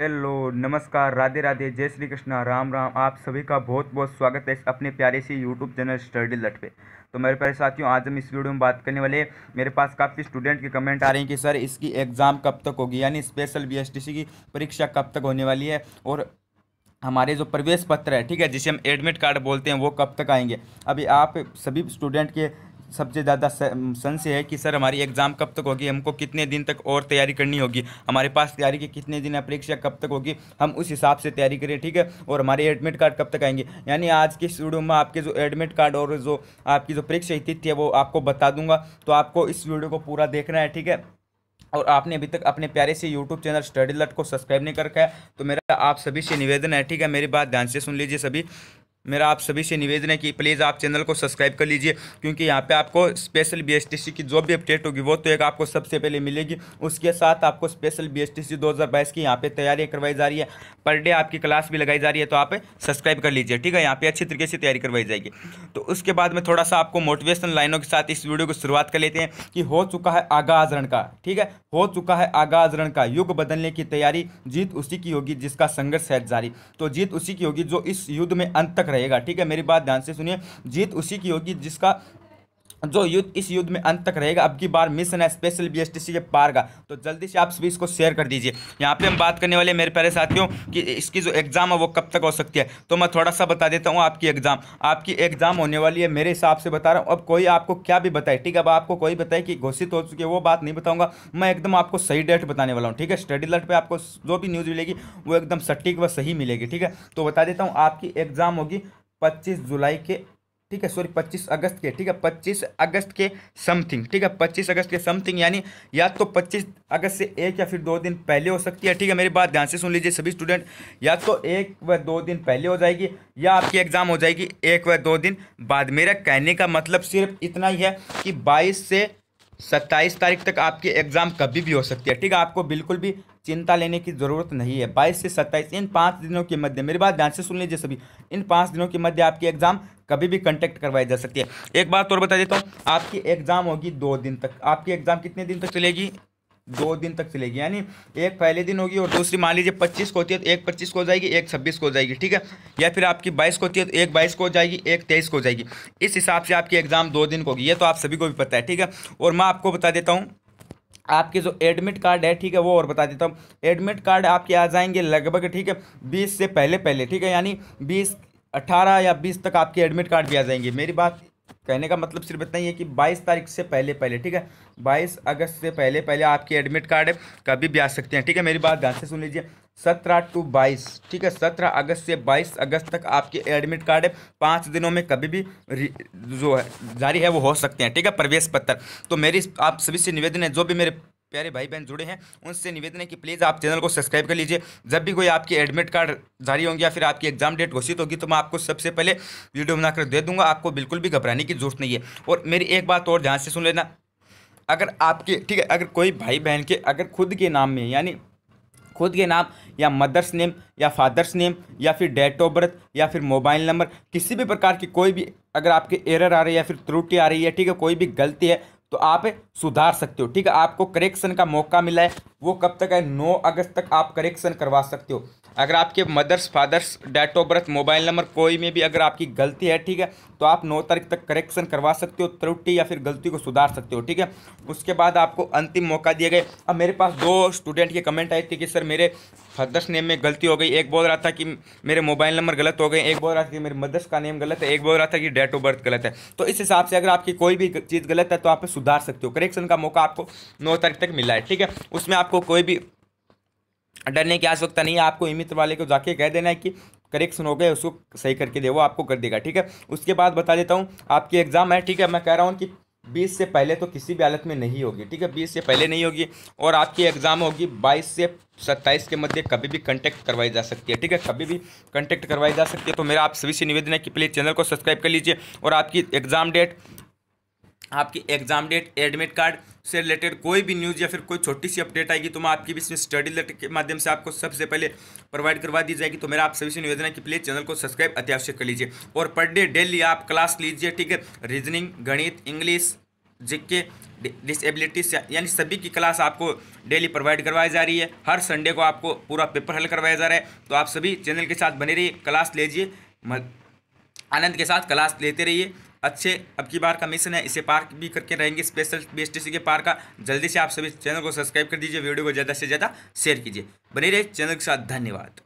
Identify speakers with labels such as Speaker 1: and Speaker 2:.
Speaker 1: hello नमस्कार राधे राधे जय श्री कृष्णा राम राम आप सभी का बहुत बहुत स्वागत है इस अपने प्यारे से यूट्यूब चैनल स्टडी लट पे तो मेरे प्यारे साथियों आज हम इस वीडियो में बात करने वाले मेरे पास काफ़ी स्टूडेंट के कमेंट आ रहे हैं कि सर इसकी एग्ज़ाम कब तक होगी यानी स्पेशल बी की परीक्षा कब तक होने वाली है और हमारे जो प्रवेश पत्र है ठीक है जिसे हम एडमिट कार्ड बोलते हैं वो कब तक आएंगे अभी आप सभी स्टूडेंट के सबसे ज़्यादा संशय है कि सर हमारी एग्ज़ाम कब तक होगी हमको कितने दिन तक और तैयारी करनी होगी हमारे पास तैयारी के कितने दिन है परीक्षा कब तक होगी हम उस हिसाब से तैयारी करें ठीक है और हमारे एडमिट कार्ड कब तक आएंगे यानी आज के वीडियो में आपके जो एडमिट कार्ड और जो आपकी जो परीक्षा तिथि है वो आपको बता दूंगा तो आपको इस वीडियो को पूरा देखना है ठीक है और आपने अभी तक अपने प्यारे से यूट्यूब चैनल स्टडी लट को सब्सक्राइब नहीं कर रखा है तो मेरा आप सभी से निवेदन है ठीक है मेरी बात ध्यान से सुन लीजिए सभी मेरा आप सभी से निवेदन है कि प्लीज़ आप चैनल को सब्सक्राइब कर लीजिए क्योंकि यहाँ पे आपको स्पेशल बीएसटीसी की जो भी अपडेट होगी वो तो एक आपको सबसे पहले मिलेगी उसके साथ आपको स्पेशल बीएसटीसी 2022 की यहाँ पे तैयारी करवाई जा रही है पर डे आपकी क्लास भी लगाई जा रही है तो आप सब्सक्राइब कर लीजिए ठीक है यहाँ पर अच्छी तरीके से तैयारी करवाई जाएगी तो उसके बाद में थोड़ा सा आपको मोटिवेशन लाइनों के साथ इस वीडियो को शुरुआत कर लेते हैं कि हो चुका है आगाज रण का ठीक है हो चुका है आगाज रण का युग बदलने की तैयारी जीत उसी की होगी जिसका संघर्ष है जारी तो जीत उसी की होगी जो इस युद्ध में अंत तक रहेगा ठीक है मेरी बात ध्यान से सुनिए जीत उसी की होगी जिसका जो युद्ध इस युद्ध में अंत तक रहेगा अब की बार मिशन है स्पेशल बी के पार का तो जल्दी से आप सभी इसको शेयर कर दीजिए यहाँ पे हम बात करने वाले मेरे प्यारे साथियों कि इसकी जो एग्ज़ाम है वो कब तक हो सकती है तो मैं थोड़ा सा बता देता हूँ आपकी एग्ज़ाम आपकी एग्ज़ाम होने वाली है मेरे हिसाब से बता रहा हूँ अब कोई आपको क्या भी बताए ठीक है अब आपको कोई बताए कि घोषित हो चुकी है वो बात नहीं बताऊँगा मैं एकदम आपको सही डेट बताने वाला हूँ ठीक है स्टडी लर्ट पर आपको जो भी न्यूज़ मिलेगी वो एकदम सटीक व सही मिलेगी ठीक है तो बता देता हूँ आपकी एग्ज़ाम होगी पच्चीस जुलाई के ठीक है सॉरी 25 अगस्त के ठीक है 25 अगस्त के समथिंग ठीक है 25 अगस्त के समथिंग यानी या तो 25 अगस्त से एक या फिर दो दिन पहले हो सकती है ठीक है मेरी बात ध्यान से सुन लीजिए सभी स्टूडेंट या तो एक व दो दिन पहले हो जाएगी या आपकी एग्ज़ाम हो जाएगी एक व दो दिन बाद मेरा कहने का मतलब सिर्फ इतना ही है कि बाईस से सत्ताईस तारीख तक आपकी एग्ज़ाम कभी भी हो सकती है ठीक है आपको बिल्कुल भी चिंता लेने की ज़रूरत नहीं है बाईस से सत्ताईस इन पाँच दिनों के मध्य मेरी बात ध्यान से सुन लीजिए सभी इन पाँच दिनों के मध्य आपकी एग्ज़ाम कभी भी कंटेक्ट करवाई जा सकती है एक बात और बता देता हूँ आपकी एग्ज़ाम होगी दो दिन तक आपकी एग्ज़ाम कितने दिन तक चलेगी दो दिन तक चलेगी यानी एक पहले दिन होगी और दूसरी मान लीजिए पच्चीस को होती है तो एक पच्चीस को हो जाएगी एक छब्बीस को हो जाएगी ठीक है या फिर आपकी बाईस को होती है तो एक बाईस को हो जाएगी एक तेईस को हो जाएगी इस हिसाब से आपकी एग्ज़ाम दो दिन को होगी ये तो आप सभी को भी पता है ठीक है और मैं आपको बता देता हूँ आपके जो एडमिट कार्ड है ठीक है वो और बता देता हूँ एडमिट कार्ड आपके आ जाएंगे लगभग ठीक है बीस से पहले पहले ठीक है यानी बीस अट्ठारह या बीस तक आपके एडमिट कार्ड भी आ जाएंगे मेरी बात कहने का मतलब सिर्फ इतना ही है कि 22 तारीख से पहले पहले ठीक है 22 अगस्त से पहले पहले आपके एडमिट कार्ड है कभी भी आ सकते हैं ठीक है मेरी बात ध्यान से सुन लीजिए सत्रह टू बाईस ठीक है सत्रह अगस्त से बाईस अगस्त तक आपके एडमिट कार्ड है पाँच दिनों में कभी भी जो है जारी है वो हो सकते हैं ठीक है प्रवेश पत्र तो मेरी आप सभी से निवेदन है जो भी मेरे प्यारे भाई बहन जुड़े हैं उनसे निवेदन है कि प्लीज़ आप चैनल को सब्सक्राइब कर लीजिए जब भी कोई आपकी एडमिट कार्ड जारी होंगे या फिर आपकी एग्जाम डेट घोषित होगी तो मैं आपको सबसे पहले वीडियो बनाकर दे दूंगा आपको बिल्कुल भी घबराने की जरूरत नहीं है और मेरी एक बात और ध्यान से सुन लेना अगर आपके ठीक है अगर कोई भाई बहन के अगर खुद के नाम में यानी खुद के नाम या मदर्स नेम या फादर्स नेम या फिर डेट ऑफ बर्थ या फिर मोबाइल नंबर किसी भी प्रकार की कोई भी अगर आपके एरर आ रही है या फिर त्रुटि आ रही है ठीक है कोई भी गलती है तो आप सुधार सकते हो ठीक है आपको करेक्शन का मौका मिला है वो कब तक है नौ अगस्त तक आप करेक्शन करवा सकते हो अगर आपके mother's father's date of birth mobile number कोई में भी अगर आपकी गलती है ठीक है तो आप नौ तारीख तक करेक्शन करवा सकते हो त्रुटि या फिर गलती को सुधार सकते हो ठीक है उसके बाद आपको अंतिम मौका दिया गया अब मेरे पास दो स्टूडेंट के कमेंट आए थे कि सर मेरे फादर्स नेम में गलती हो गई एक बोल रहा था कि मेरे मोबाइल नंबर गलत हो गए एक बोल रहा था कि मेरे मदर्स का नेम गलत है एक बोल रहा था कि डेट ऑफ बर्थ गलत है तो इस हिसाब से अगर आपकी कोई भी चीज़ गलत है तो आप सुधार सकते हो करेक्शन का मौका आपको नौ तारीख तक मिला है ठीक है उसमें आपको कोई भी डरने की आवश्यकता नहीं है आपको ई मित्र वाले को जाके कह देना है कि करेक्शन हो गए उसको सही करके दे वो आपको कर देगा ठीक है उसके बाद बता देता हूँ आपकी एग्ज़ाम है ठीक है मैं कह रहा हूँ कि बीस से पहले तो किसी भी हालत में नहीं होगी ठीक है बीस से पहले नहीं होगी और आपकी एग्ज़ाम होगी बाईस से सत्ताईस के मध्य कभी भी कंटेक्ट करवाई जा सकती है ठीक है कभी भी कंटेक्ट करवाई जा सकती है तो मेरा आप सभी से निवेदन है कि प्लीज़ चैनल को सब्सक्राइब कर लीजिए और आपकी एग्ज़ाम डेट आपकी एग्जाम डेट एडमिट कार्ड से रिलेटेड कोई भी न्यूज़ या फिर कोई छोटी सी अपडेट आएगी तो मैं आपकी भी इसमें स्टडी लेटर के माध्यम से आपको सबसे पहले प्रोवाइड करवा दी जाएगी तो मेरा आप सभी से निवेदन है कि प्लीज़ चैनल को सब्सक्राइब अत्यावश्यक कर लीजिए और पर डे डेली आप क्लास लीजिए ठीक है रीजनिंग गणित इंग्लिश जिक्के डिसेबिलिटीज यानी सभी की क्लास आपको डेली प्रोवाइड करवाई जा रही है हर संडे को आपको पूरा पेपर हल करवाया जा रहा है तो आप सभी चैनल के साथ बने रहिए क्लास लीजिए आनंद के साथ क्लास लेते रहिए अच्छे अब की बार का मिशन है इसे पार भी करके रहेंगे स्पेशल बीएसटीसी के पार का जल्दी से आप सभी चैनल को सब्सक्राइब कर दीजिए वीडियो को ज़्यादा से ज़्यादा शेयर कीजिए बने रहे चैनल के साथ धन्यवाद